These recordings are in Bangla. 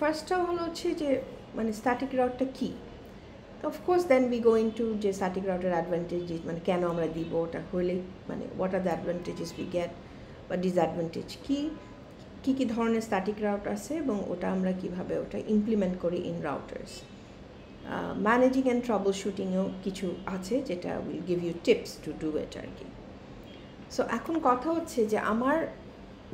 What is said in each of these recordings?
ফার্স্টটা হলো হচ্ছে যে মানে স্ট্যাটিক রাউটটা কী of course then be going to যে স্ট্যাটিক রাউটের অ্যাডভান্টেজেস মানে কেন আমরা দিব ওটা হলে মানে what are the advantages we get বা ডিসঅ্যাডভান্টেজ কী কী কী ধরনের স্ট্যাটিক রাউট আছে এবং ওটা আমরা কীভাবে ওটা ইমপ্লিমেন্ট করি ইন রাউটার্স ম্যানেজিং অ্যান্ড ট্রাবল শুটিংও কিছু আছে যেটা will give you tips to do it আর কি সো এখন কথা হচ্ছে যে আমার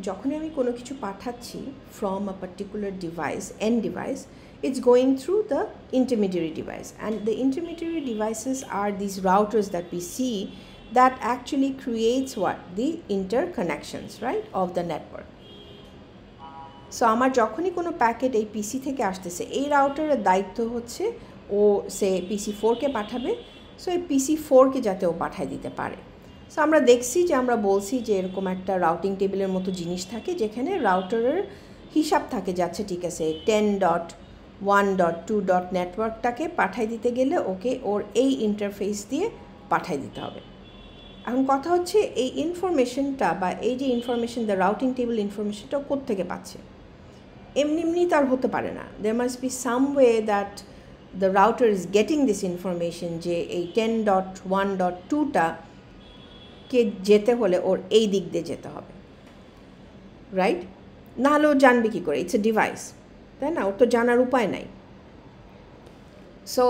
যখনই আমি কোনো কিছু পাঠাচ্ছি from a particular device end device it's going through the intermediary device and the intermediary devices are this routers that B C that actually creates what the interconnections right of the network so আমার যখনই কোনো প্যাকেট এই পিসি থেকে আসতেছে এই রাউটারের দায়িত্ব হচ্ছে ও সে পিসি ফোরকে পাঠাবে সো এই পিসি ফোরকে যাতে ও পাঠাই দিতে পারে সো আমরা দেখছি যে আমরা বলছি যে এরকম একটা রাউটিং টেবিলের মতো জিনিস থাকে যেখানে রাউটারের হিসাব থাকে যাচ্ছে ঠিক আছে ten dot one dot two dot নেটওয়ার্কটাকে পাঠাই দিতে গেলে ওকে ওর এই ইন্টারফেস দিয়ে পাঠাই দিতে হবে এখন কথা হচ্ছে এই ইনফরমেশনটা বা এই যে ইনফরমেশন দ্য রাউটিং টেবিল ইনফরমেশনটা কোত্থেকে পাচ্ছে এমনি এমনি তার হতে পারে না they must be some way that the router is getting this information যে এই টেন ডট ওয়ান ডট টুটা কে যেতে হলে ওর এই দিক দিয়ে যেতে হবে রাইট নাহলে ও জানবে কী করে ইটস এ ডিভাইস তাই না ওর তো জানার উপায় নাই সো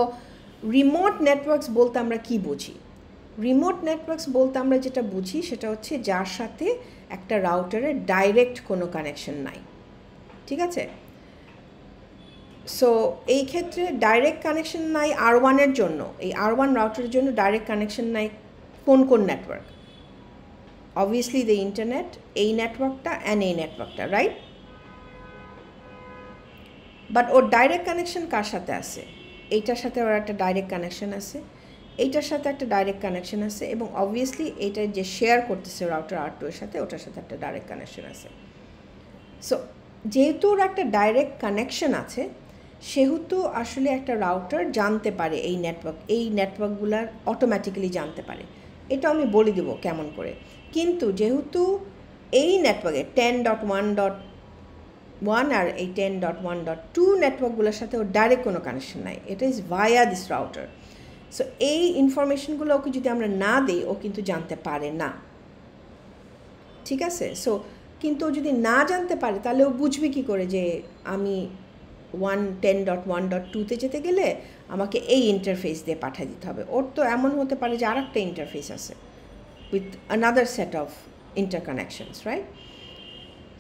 রিমোট নেটওয়ার্কস বলতে আমরা কি বুঝি রিমোট নেটওয়ার্কস বলতে আমরা যেটা বুঝি সেটা হচ্ছে যার সাথে একটা রাউটারের ডাইরেক্ট কোনো কানেকশন নাই ঠিক আছে সো এই ক্ষেত্রে ডাইরেক্ট কানেকশন নাই আর ওয়ানের জন্য এই আর ওয়ান রাউটারের জন্য ডাইরেক্ট কানেকশন নাই কোন কোন নেটওয়ার্ক অবভিয়াসলি the ইন্টারনেট এই নেটওয়ার্কটা অ্যান্ড এই নেটওয়ার্কটা রাইট বাট ওর ডাইরেক্ট কানেকশন কার সাথে আছে এইটার সাথে ওর একটা ডাইরেক্ট কানেকশন আছে এইটার সাথে একটা ডাইরেক্ট কানেকশন আছে এবং অবভিয়াসলি এটা যে শেয়ার করতেছে রাউটার আর টু এর সাথে ওটার সাথে একটা ডাইরেক্ট কানেকশন আছে সো যেহেতু ওর একটা ডাইরেক্ট কানেকশন আছে সেহেতু আসলে একটা রাউটার জানতে পারে এই নেটওয়ার্ক এই নেটওয়ার্কগুলার অটোমেটিক্যালি জানতে পারে এটা আমি বলে দেবো কেমন করে কিন্তু যেহেতু এই নেটওয়ার্কে ten dot one dot one আর এই ten dot one dot two নেটওয়ার্কগুলোর সাথে ওর ডাইরেক্ট কোনো কানেকশন নাই এটা is via this router so এই ইনফরমেশনগুলো ওকে যদি আমরা না দিই ও কিন্তু জানতে পারে না ঠিক আছে সো কিন্তু ও যদি না জানতে পারে তাহলে ও বুঝবে কী করে যে আমি one ten dot one dot টুতে যেতে গেলে আমাকে এই ইন্টারফেস দিয়ে পাঠিয়ে দিতে হবে ওর তো এমন হতে পারে যে আর একটা ইন্টারফেস আছে with another set of interconnections right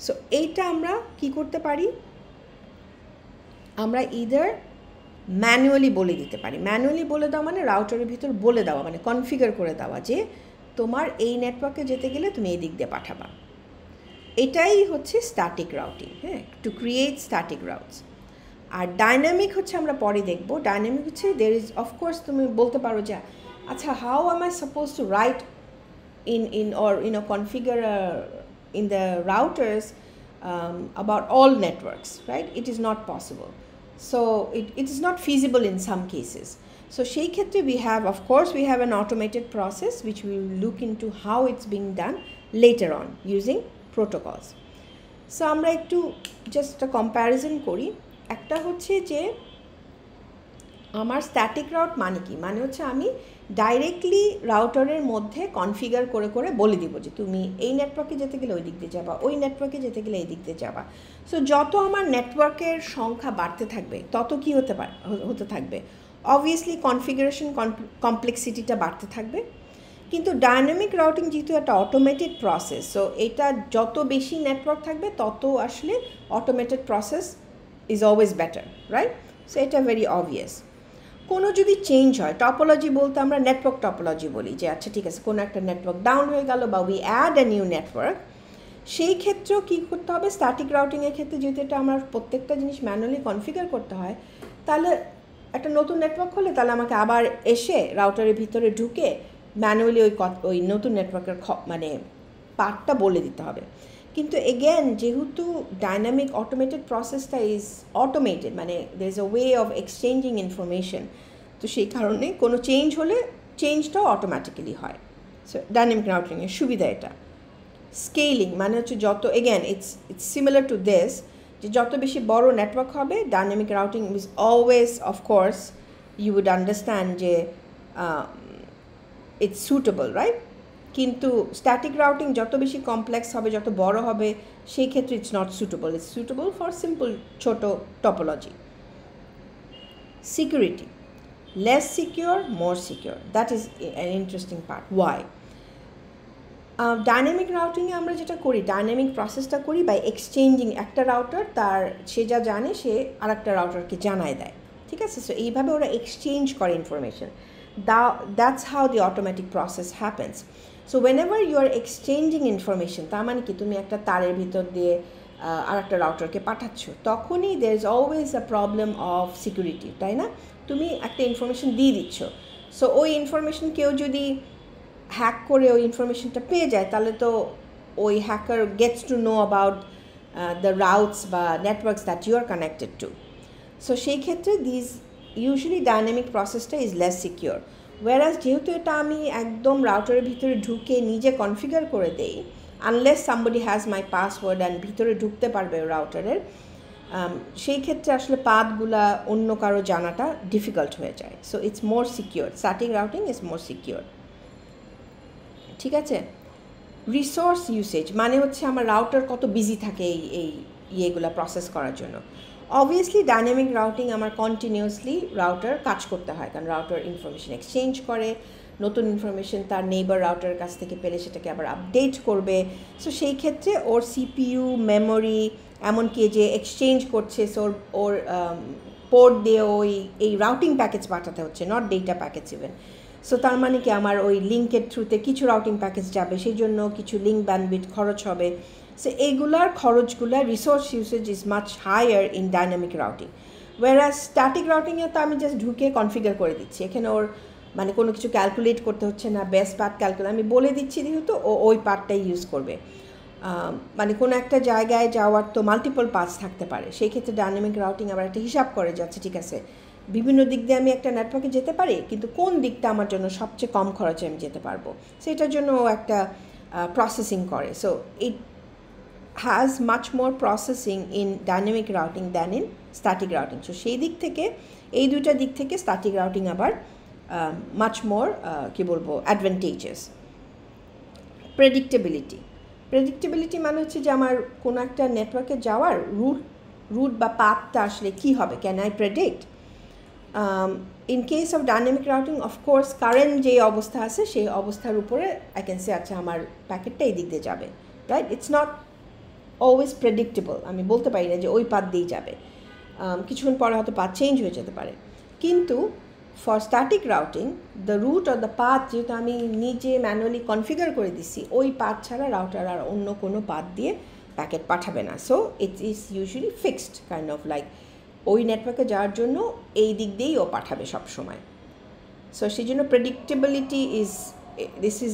so এইটা আমরা কি করতে পারি আমরা ইদার ম্যানুয়ালি বলে দিতে পারি ম্যানুয়ালি বলে দেওয়া মানে রাউটারের ভিতর বলে দেওয়া মানে কনফিগার করে দেওয়া যে তোমার এই নেটওয়ার্কে যেতে গেলে তুমি এই দিক দিয়ে পাঠাবা এটাই হচ্ছে স্ট্যাটিক রাউটিং হ্যাঁ টু ক্রিয়েট স্ট্যাটিক রাউটস আর ডাইনামিক হচ্ছে আমরা পরে দেখব ডাইনামিক হচ্ছে দের ইজ অফকোর্স তুমি বলতে পারো যে আচ্ছা how am I suppose to write in, in or you know configure a, uh, in the routers um, about all networks right it is not possible so it, it is not feasible in some cases so Sheikhette we have of course we have an automated process which we will look into how it's being done later on using protocols so আমরা just a comparison kori. Ekta হচ্ছে je. আমার স্ট্যাটিক রাউট মানে কি মানে হচ্ছে আমি ডাইরেক্টলি রাউটারের মধ্যে কনফিগার করে করে বলে দিব যে তুমি এই নেটওয়ার্কে যেতে গেলে ওই দিক দিয়ে যাবা ওই নেটওয়ার্কে যেতে গেলে এই দিক দিয়ে যাবা সো যত আমার নেটওয়ার্কের সংখ্যা বাড়তে থাকবে তত কি হতে পার হতে থাকবে অবভিয়াসলি কনফিগারেশন কমপ্লেক্সিটিটা বাড়তে থাকবে কিন্তু ডায়নামিক রাউটিং যেহেতু একটা অটোমেটেড প্রসেস সো এটা যত বেশি নেটওয়ার্ক থাকবে তত আসলে automated process is always better right so এটা ভেরি অবভিয়াস কোনো যদি চেঞ্জ হয় টপোলজি বলতে আমরা নেটওয়ার্ক টপোলজি বলি যে আচ্ছা ঠিক আছে কোনো একটা নেটওয়ার্ক ডাউন হয়ে গেল বা we add a new network সেই ক্ষেত্রেও কী করতে হবে স্ট্যাটিক রাউটিংয়ের ক্ষেত্রে যেহেতু এটা আমার প্রত্যেকটা জিনিস ম্যানুয়ালি কনফিগার করতে হয় তাহলে একটা নতুন নেটওয়ার্ক হলে তাহলে আমাকে আবার এসে রাউটারের ভিতরে ঢুকে ম্যানুয়ালি ওই ওই নতুন নেটওয়ার্কের মানে পার্টটা বলে দিতে হবে কিন্তু এগেন যেহেতু ডাইনামিক অটোমেটেড প্রসেসটা ইজ অটোমেটেড মানে there is a way of exchanging information তো সেই কারণে কোনো চেঞ্জ হলে চেঞ্জটাও অটোমেটিক্যালি হয় সো ডাইনামিক রাউটিংয়ের সুবিধা এটা স্কেলিং মানে হচ্ছে যত again it's it's similar to this যে যত বেশি বড় নেটওয়ার্ক হবে dynamic routing is always of course you would understand যে ইটস সুটেবল রাইট কিন্তু স্ট্যাটিক রাউটিং যত বেশি কমপ্লেক্স হবে যত বড় হবে সেই ক্ষেত্রে it's not suitable it's suitable for simple ছোট topology security less secure more secure that is an interesting part why dynamic রাউটিংয়ে আমরা যেটা করি ডাইনামিক প্রসেসটা করি বাই এক্সচেঞ্জিং একটা রাউটার তার সে যা জানে সে আর একটা রাউটারকে জানায় দেয় ঠিক আছে সো এইভাবে ওরা এক্সচেঞ্জ করে information that's how the automatic process happens so whenever you are exchanging information তার মানে কি তুমি একটা তারের ভিতর দিয়ে আর একটা রাউটারকে পাঠাচ্ছ তখনই there is always a problem of security তাই না তুমি একটা ইনফরমেশন দিয়ে দিচ্ছ সো ওই ইনফরমেশন কেউ যদি হ্যাক করে ওই ইনফরমেশনটা পেয়ে যায় তাহলে তো ওই hacker gets to know about the routes বা networks that you are connected to so সেই ক্ষেত্রে দিজ ইউজুয়ালি ডাইনামিক প্রসেসটা ইজ লেস সিকিউর ওয়ারাজ যেহেতু এটা আমি একদম রাউটারের ভিতরে ঢুকে নিজে কনফিগার করে দেই unless somebody has my password and ভিতরে ঢুকতে পারবে রাউটারের সেই ক্ষেত্রে আসলে পাতগুলা অন্য কারো জানাটা ডিফিকাল্ট হয়ে যায় so it's more secure starting routing is more secure ঠিক আছে রিসোর্স ইউসেজ মানে হচ্ছে আমার রাউটার কত বিজি থাকে এই এই ইয়েগুলো প্রসেস করার জন্য অবভিয়াসলি ডাইনামিক রাউটিং আমার কন্টিনিউসলি রাউটার কাজ করতে হয় কারণ রাউটার ইনফরমেশান এক্সচেঞ্জ করে নতুন ইনফরমেশান তার নেইবার রাউটারের কাছ থেকে পেলে সেটাকে আবার আপডেট করবে সো সেই ক্ষেত্রে ওর সিপিইউ মেমোরি এমনকি যে এক্সচেঞ্জ করছে সো ওর পোর্ট দিয়ে ওই এই রাউটিং প্যাকেজ পাঠাতে হচ্ছে not data package even so তার মানে কি আমার ওই লিঙ্কের থ্রুতে কিছু রাউটিং প্যাকেজ যাবে সেই জন্য কিছু লিঙ্ক ব্যান্ডবিট খরচ হবে So এগুলার খরচগুলা resource usage is much higher in dynamic routing whereas static রাউটিংয়ে তো আমি জাস্ট ঢুকে কনফিগার করে দিচ্ছি এখানে ওর মানে কোনো কিছু ক্যালকুলেট করতে হচ্ছে না বেস্ট পার্ট ক্যালকুলেট আমি বলে দিচ্ছি যেহেতু ও ওই পার্টটাই ইউজ করবে মানে কোনো একটা জায়গায় যাওয়ার তো মাল্টিপল পাস থাকতে পারে সেই ক্ষেত্রে ডাইনামিক রাউটিং আবার একটা হিসাব করে যাচ্ছে ঠিক আছে বিভিন্ন দিক দিয়ে আমি একটা নেটওয়ার্কে যেতে পারি কিন্তু কোন দিকটা আমার জন্য সবচেয়ে কম খরচে আমি যেতে পারবো সেটার জন্য ও একটা প্রসেসিং করে so it has much more processing in dynamic routing than in static routing. So সেই দিক থেকে এই দুইটা দিক থেকে static routing আবার much more কী বলবো advantages. Predictability. Predictability মানে হচ্ছে যে আমার কোনো একটা নেটওয়ার্কে যাওয়ার রুট রুট বা পাথটা আসলে কী হবে can I predict in case of dynamic routing of course current যে অবস্থা আছে সেই অবস্থার উপরে আই ক্যান সে আচ্ছা আমার প্যাকেটটা এই দিক দিয়ে যাবে right it's not always predictable আমি বলতে পারি না যে ওই পাত দিয়েই যাবে কিছুক্ষণ পরে হয়তো পাত চেঞ্জ হয়ে যেতে পারে কিন্তু for static routing the route or the path যেহেতু আমি নিজে ম্যানুয়ালি কনফিগার করে দিছি ওই পাথ ছাড়া রাউটার আর অন্য কোনো পাত দিয়ে প্যাকেট পাঠাবে না so it is usually fixed kind of like ওই নেটওয়ার্কে যাওয়ার জন্য এই দিক দিয়েই ও পাঠাবে সব সময় সো সেই জন্য প্রেডিক্টেবিলিটি ইজ দিস ইজ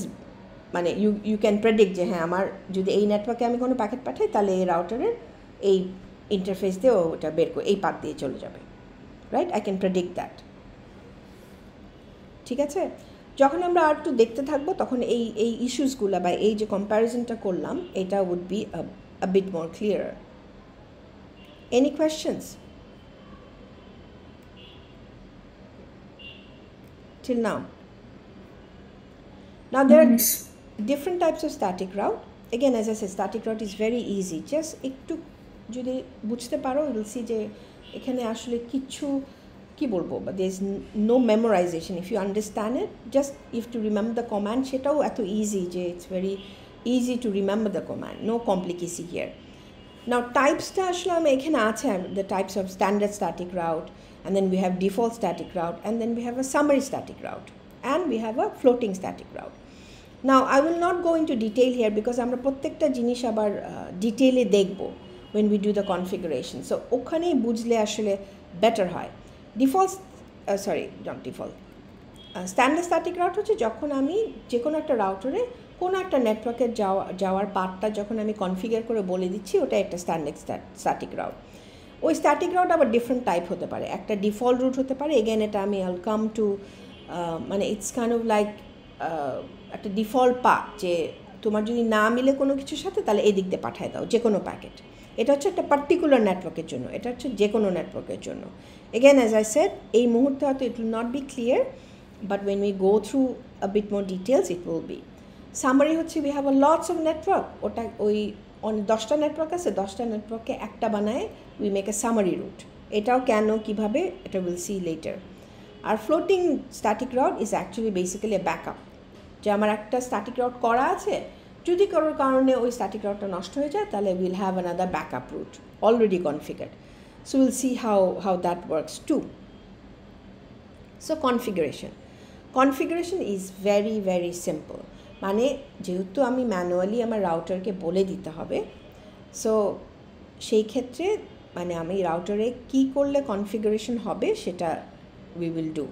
মানে ইউ ইউ ক্যান প্রেডিক্ট যে হ্যাঁ আমার যদি এই নেটওয়ার্কে আমি কোনো প্যাকেট পাঠাই তাহলে এই রাউটারের এই ইন্টারফেস দিয়ে ওটা বের করে এই পাত দিয়ে চলে যাবে right I can predict that ঠিক আছে যখন আমরা আর একটু দেখতে থাকবো তখন এই এই ইস্যুসগুলো বা এই যে কম্প্যারিজনটা করলাম এটা would be a bit more clear any questions till now না there. different types of static route again as i said static route is very easy just একটু যদি বুঝতে পারো you'll see যে এখানে আসলে কিছু কি বলবো বা there is no memorization if you understand it just if to remember the command সেটাও এত ইজি যে it's very easy to remember the command no complicacy here now টাইপসটা আসলে আমি এখানে আছে the types of standard static route and then we have default static route and then we have a summary static route and we have a floating static route now I will not go into detail here because আমরা প্রত্যেকটা জিনিস আবার ডিটেলে দেখব when we do the configuration so ওখানেই বুঝলে আসলে বেটার হয় default sorry not default standard static route হচ্ছে যখন আমি যে কোনো একটা রাউটারে কোনো একটা নেটওয়ার্কের যাওয়া যাওয়ার পার্টটা যখন আমি কনফিগার করে বলে দিচ্ছি ওটা একটা স্ট্যান্ডার্ড স্ট্যাটিক রাউট ওই স্ট্যাটিক রাউট আবার ডিফারেন্ট টাইপ হতে পারে একটা ডিফল্ট রুট হতে পারে এগেন এটা আমি আল কাম টু মানে ইটস কাইন্ড অফ লাইক একটা ডিফল্ট পা যে তোমার যদি না মিলে কোনো কিছুর সাথে তাহলে এই দিক দিয়ে পাঠায় দাও যে কোনো প্যাকেট এটা হচ্ছে একটা পার্টিকুলার নেটওয়ার্কের জন্য এটা হচ্ছে যে কোনো নেটওয়ার্কের জন্য এগেন অ্যাজ আই সেট এই মুহূর্তে হয়তো it will not be clear but when we go through a bit more details it will be summary হচ্ছে we have a lots of network ওটা ওই অনেক দশটা নেটওয়ার্ক আছে দশটা নেটওয়ার্ককে একটা বানায় we make a summary route এটাও কেন কিভাবে এটা উইল সি লেটার আর floating static route is actually basically a backup যে আমার একটা স্ট্যাটিক রড করা আছে যদি কারোর কারণে ওই স্ট্যাটিক রডটা নষ্ট হয়ে যায় তাহলে will have another backup route already configured so will see how how that works too so configuration configuration is very very simple মানে যেহেতু আমি ম্যানুয়ালি আমার রাউটারকে বলে দিতে হবে সো সেই ক্ষেত্রে মানে আমি রাউটারে কি করলে কনফিগারেশন হবে সেটা উই উইল ডু